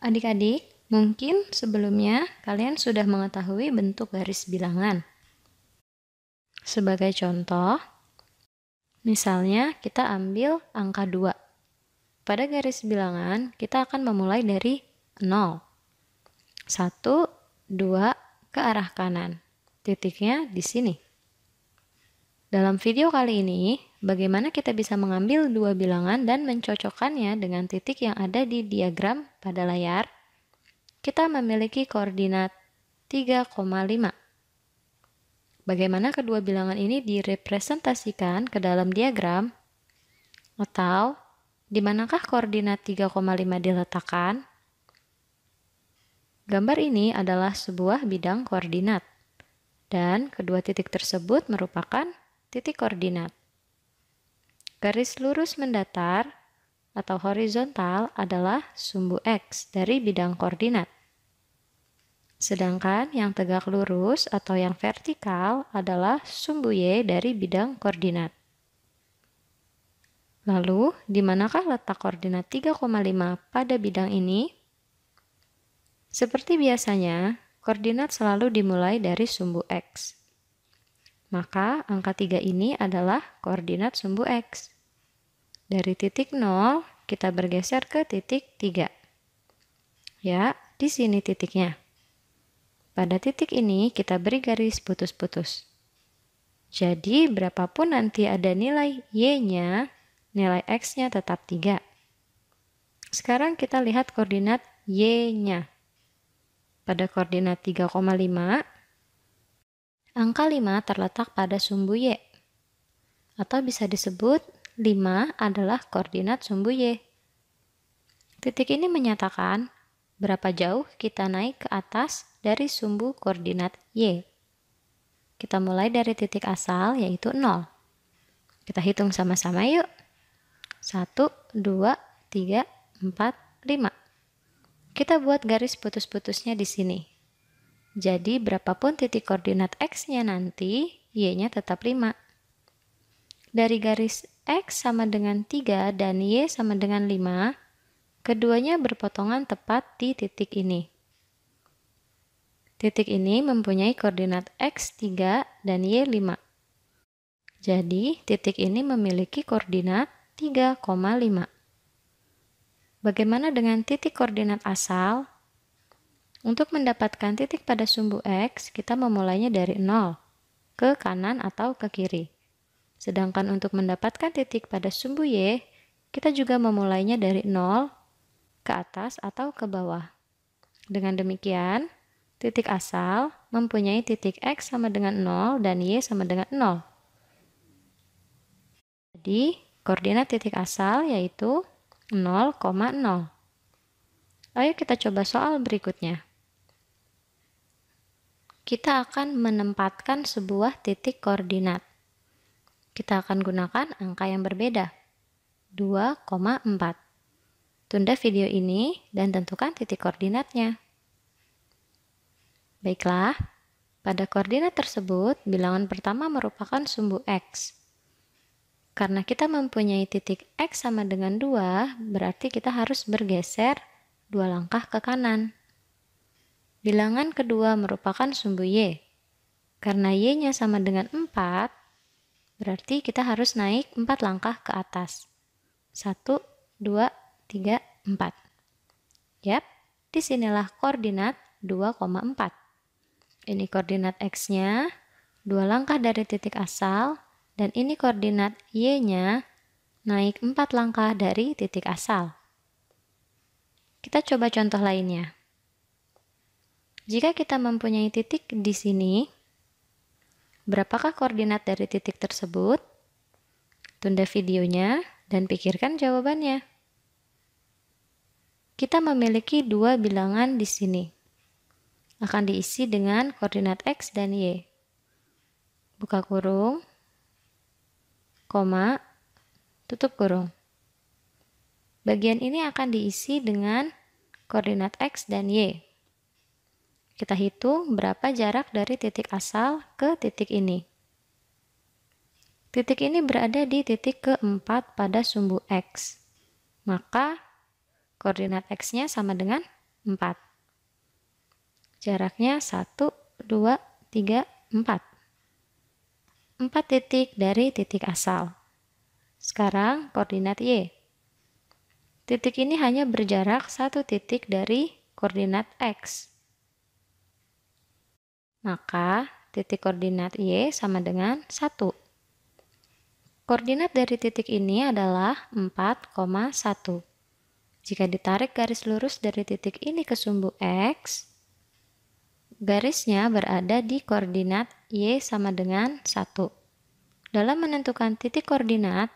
Adik-adik, mungkin sebelumnya kalian sudah mengetahui bentuk garis bilangan. Sebagai contoh, misalnya kita ambil angka 2. Pada garis bilangan, kita akan memulai dari 0. 1, 2 ke arah kanan. Titiknya di sini. Dalam video kali ini, Bagaimana kita bisa mengambil dua bilangan dan mencocokkannya dengan titik yang ada di diagram pada layar? Kita memiliki koordinat 3,5. Bagaimana kedua bilangan ini direpresentasikan ke dalam diagram? Atau, di manakah koordinat 3,5 diletakkan? Gambar ini adalah sebuah bidang koordinat, dan kedua titik tersebut merupakan titik koordinat. Garis lurus mendatar atau horizontal adalah sumbu X dari bidang koordinat. Sedangkan yang tegak lurus atau yang vertikal adalah sumbu Y dari bidang koordinat. Lalu, di manakah letak koordinat 3,5 pada bidang ini? Seperti biasanya, koordinat selalu dimulai dari sumbu X. Maka angka 3 ini adalah koordinat sumbu X. Dari titik 0 kita bergeser ke titik 3. Ya, di sini titiknya. Pada titik ini kita beri garis putus-putus. Jadi berapapun nanti ada nilai Y-nya, nilai X-nya tetap 3. Sekarang kita lihat koordinat Y-nya. Pada koordinat 3,5, Angka 5 terletak pada sumbu Y. Atau bisa disebut 5 adalah koordinat sumbu Y. Titik ini menyatakan berapa jauh kita naik ke atas dari sumbu koordinat Y. Kita mulai dari titik asal yaitu 0. Kita hitung sama-sama yuk. 1, 2, 3, 4, 5. Kita buat garis putus-putusnya di sini. Jadi berapapun titik koordinat X-nya nanti, Y-nya tetap 5. Dari garis X sama dengan 3 dan Y sama dengan 5, keduanya berpotongan tepat di titik ini. Titik ini mempunyai koordinat X3 dan Y5. Jadi, titik ini memiliki koordinat 3,5. Bagaimana dengan titik koordinat asal untuk mendapatkan titik pada sumbu X, kita memulainya dari 0 ke kanan atau ke kiri. Sedangkan untuk mendapatkan titik pada sumbu Y, kita juga memulainya dari 0 ke atas atau ke bawah. Dengan demikian, titik asal mempunyai titik X sama dengan 0 dan Y sama dengan 0. Jadi, koordinat titik asal yaitu 0,0. Ayo kita coba soal berikutnya kita akan menempatkan sebuah titik koordinat. Kita akan gunakan angka yang berbeda, 2,4. Tunda video ini dan tentukan titik koordinatnya. Baiklah, pada koordinat tersebut, bilangan pertama merupakan sumbu X. Karena kita mempunyai titik X sama dengan 2, berarti kita harus bergeser dua langkah ke kanan. Bilangan kedua merupakan sumbu Y. Karena Y-nya sama dengan 4, berarti kita harus naik 4 langkah ke atas. 1, 2, 3, 4. Yap, disinilah koordinat 2,4. Ini koordinat X-nya, 2 langkah dari titik asal, dan ini koordinat Y-nya, naik 4 langkah dari titik asal. Kita coba contoh lainnya. Jika kita mempunyai titik di sini, berapakah koordinat dari titik tersebut? Tunda videonya dan pikirkan jawabannya. Kita memiliki dua bilangan di sini. Akan diisi dengan koordinat X dan Y. Buka kurung, koma, tutup kurung. Bagian ini akan diisi dengan koordinat X dan Y. Kita hitung berapa jarak dari titik asal ke titik ini. Titik ini berada di titik keempat pada sumbu X. Maka koordinat X-nya sama dengan 4. Jaraknya 1, 2, 3, 4. 4 titik dari titik asal. Sekarang koordinat Y. Titik ini hanya berjarak satu titik dari koordinat X. Maka titik koordinat Y sama dengan 1. Koordinat dari titik ini adalah 4,1. Jika ditarik garis lurus dari titik ini ke sumbu X, garisnya berada di koordinat Y sama dengan 1. Dalam menentukan titik koordinat,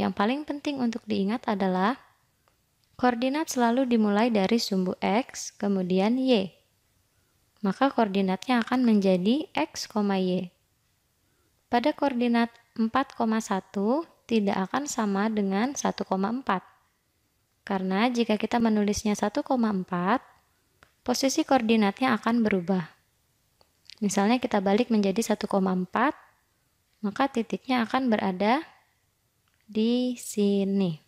yang paling penting untuk diingat adalah koordinat selalu dimulai dari sumbu X, kemudian Y maka koordinatnya akan menjadi X, Y. Pada koordinat 4,1 tidak akan sama dengan 1,4. Karena jika kita menulisnya 1,4, posisi koordinatnya akan berubah. Misalnya kita balik menjadi 1,4, maka titiknya akan berada di sini.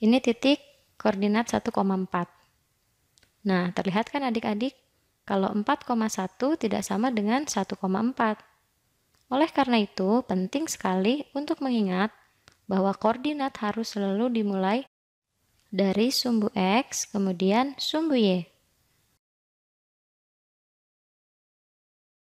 Ini titik koordinat 1,4. Nah, terlihat kan adik-adik kalau 4,1 tidak sama dengan 1,4. Oleh karena itu, penting sekali untuk mengingat bahwa koordinat harus selalu dimulai dari sumbu X, kemudian sumbu Y.